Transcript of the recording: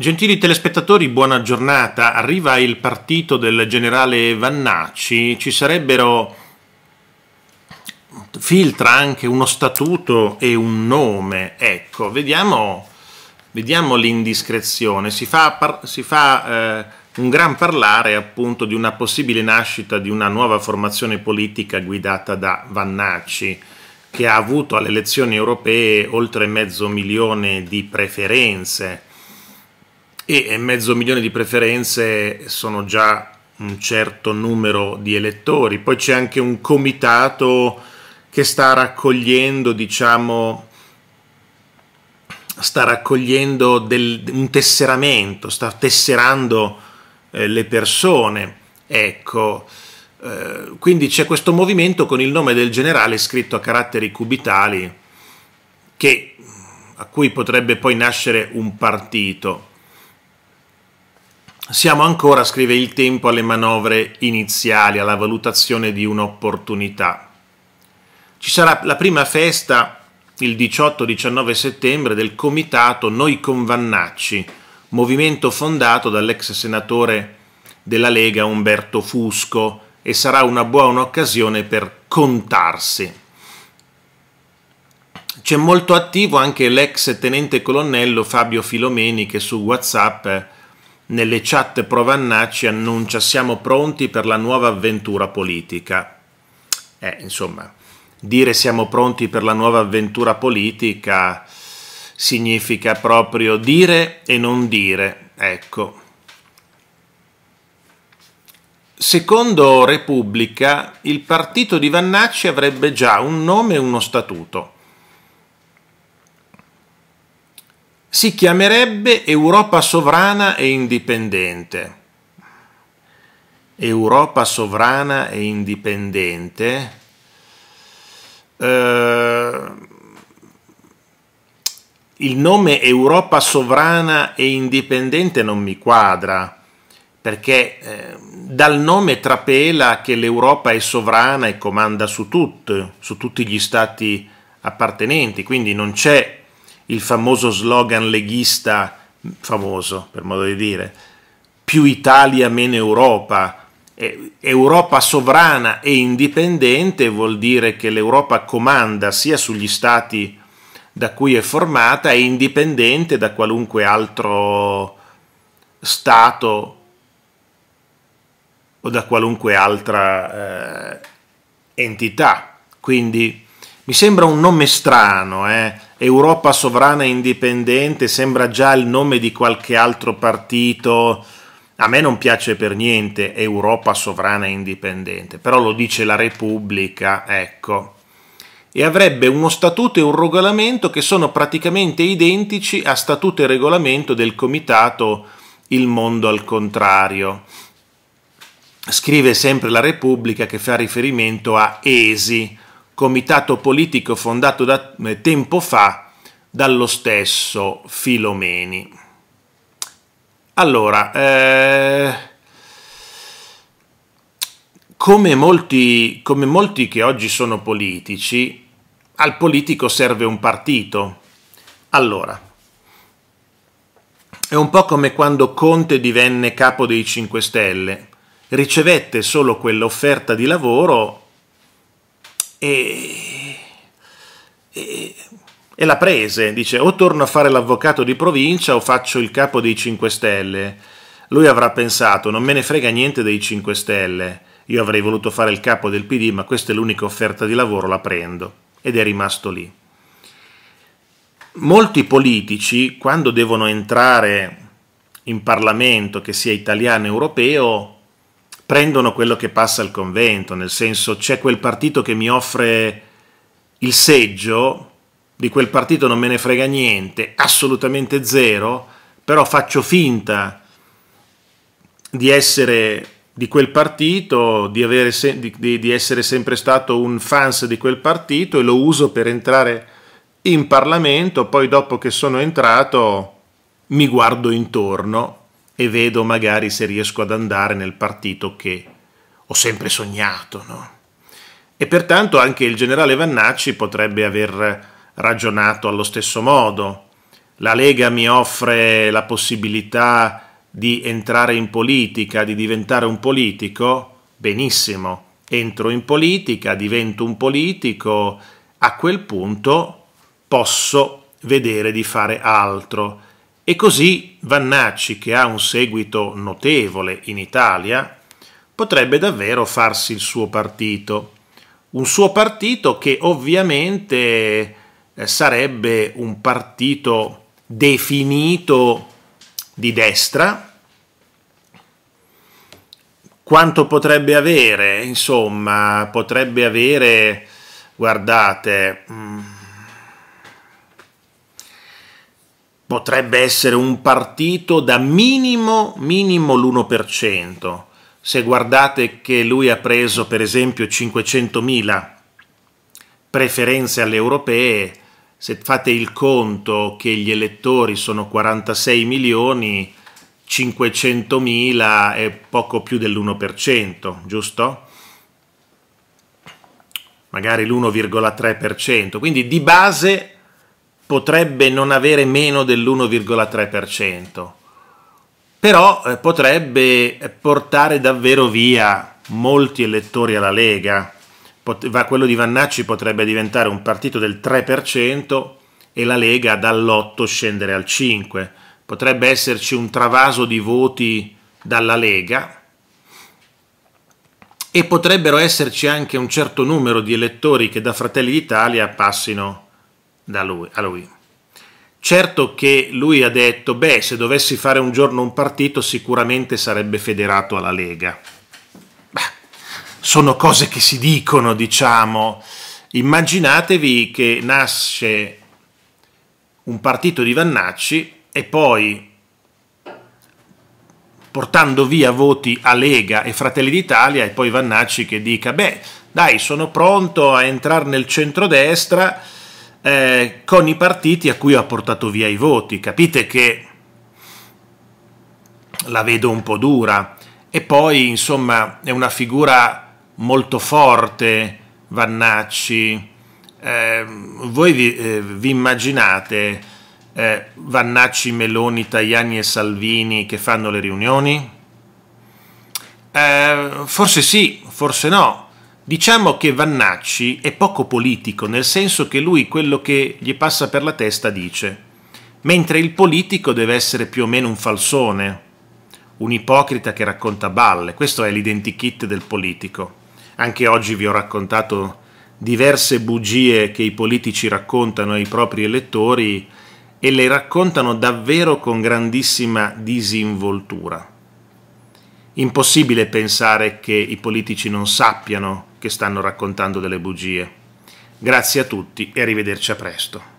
Gentili telespettatori, buona giornata. Arriva il partito del generale Vannacci. Ci sarebbero filtra anche uno statuto e un nome. Ecco, vediamo, vediamo l'indiscrezione. Si fa, par, si fa eh, un gran parlare appunto di una possibile nascita di una nuova formazione politica guidata da Vannacci che ha avuto alle elezioni europee oltre mezzo milione di preferenze e mezzo milione di preferenze sono già un certo numero di elettori. Poi c'è anche un comitato che sta raccogliendo, diciamo, sta raccogliendo del, un tesseramento, sta tesserando eh, le persone. Ecco, eh, quindi c'è questo movimento con il nome del generale scritto a caratteri cubitali che, a cui potrebbe poi nascere un partito. Siamo ancora, scrive il tempo, alle manovre iniziali, alla valutazione di un'opportunità. Ci sarà la prima festa il 18-19 settembre del comitato Noi Convannacci, movimento fondato dall'ex senatore della Lega Umberto Fusco e sarà una buona occasione per contarsi. C'è molto attivo anche l'ex tenente colonnello Fabio Filomeni che su WhatsApp nelle chat Provannacci annuncia siamo pronti per la nuova avventura politica. Eh, insomma, dire siamo pronti per la nuova avventura politica significa proprio dire e non dire, ecco. Secondo Repubblica, il partito di Vannacci avrebbe già un nome e uno statuto. si chiamerebbe Europa sovrana e indipendente. Europa sovrana e indipendente. Eh, il nome Europa sovrana e indipendente non mi quadra perché eh, dal nome trapela che l'Europa è sovrana e comanda su tutto, su tutti gli stati appartenenti, quindi non c'è il famoso slogan leghista, famoso per modo di dire, più Italia meno Europa. Europa sovrana e indipendente vuol dire che l'Europa comanda sia sugli stati da cui è formata e indipendente da qualunque altro stato o da qualunque altra eh, entità. Quindi mi sembra un nome strano, eh? Europa sovrana e indipendente, sembra già il nome di qualche altro partito. A me non piace per niente Europa sovrana e indipendente, però lo dice la Repubblica, ecco. E avrebbe uno statuto e un regolamento che sono praticamente identici a statuto e regolamento del comitato Il mondo al contrario. Scrive sempre la Repubblica che fa riferimento a ESI, comitato politico fondato da, eh, tempo fa dallo stesso Filomeni. Allora, eh, come, molti, come molti che oggi sono politici, al politico serve un partito. Allora, è un po' come quando Conte divenne capo dei 5 Stelle. Ricevette solo quell'offerta di lavoro e, e, e la prese, dice o torno a fare l'avvocato di provincia o faccio il capo dei 5 Stelle. Lui avrà pensato non me ne frega niente dei 5 Stelle, io avrei voluto fare il capo del PD ma questa è l'unica offerta di lavoro, la prendo ed è rimasto lì. Molti politici quando devono entrare in Parlamento, che sia italiano o europeo, prendono quello che passa al convento, nel senso c'è quel partito che mi offre il seggio, di quel partito non me ne frega niente, assolutamente zero, però faccio finta di essere di quel partito, di, avere se- di, di, di essere sempre stato un fans di quel partito e lo uso per entrare in Parlamento, poi dopo che sono entrato mi guardo intorno e vedo magari se riesco ad andare nel partito che ho sempre sognato. No? E pertanto anche il generale Vannacci potrebbe aver ragionato allo stesso modo. La Lega mi offre la possibilità di entrare in politica, di diventare un politico? Benissimo, entro in politica, divento un politico, a quel punto posso vedere di fare altro e così Vannacci, che ha un seguito notevole in Italia, potrebbe davvero farsi il suo partito. Un suo partito che ovviamente eh, sarebbe un partito definito di destra. Quanto potrebbe avere? Insomma, potrebbe avere, guardate, mh, mm, potrebbe essere un partito da minimo, minimo l'1%. Se guardate che lui ha preso per esempio 500.000 preferenze alle europee, se fate il conto che gli elettori sono 46 milioni, 500.000 è poco più dell'1%, giusto? Magari l'1,3%, quindi di base potrebbe non avere meno dell'1,3%, però eh, potrebbe eh, portare davvero via molti elettori alla Lega. quello di Vannacci potrebbe diventare un partito del 3% e la Lega dall'8 scendere al 5%. Potrebbe esserci un travaso di voti dalla Lega e potrebbero esserci anche un certo numero di elettori che da Fratelli d'Italia passino da lui, a lui. Certo che lui ha detto, beh, se dovessi fare un giorno un partito sicuramente sarebbe federato alla Lega. Beh, sono cose che si dicono, diciamo. Immaginatevi che nasce un partito di Vannacci e poi portando via voti a Lega e Fratelli d'Italia e poi Vannacci che dica, beh, dai, sono pronto a entrare nel centrodestra eh, con i partiti a cui ha portato via i voti. Capite che la vedo un po' dura. E poi, insomma, è una figura molto forte, Vannacci. Eh, voi vi, eh, vi immaginate eh, Vannacci, Meloni, Tajani e Salvini che fanno le riunioni? Eh, forse sì, forse no. Diciamo che Vannacci è poco politico, nel senso che lui quello che gli passa per la testa dice, mentre il politico deve essere più o meno un falsone, un ipocrita che racconta balle. Questo è l'identikit del politico. Anche oggi vi ho raccontato diverse bugie che i politici raccontano ai propri elettori e le raccontano davvero con grandissima disinvoltura. Impossibile pensare che i politici non sappiano che stanno raccontando delle bugie. Grazie a tutti e arrivederci a presto.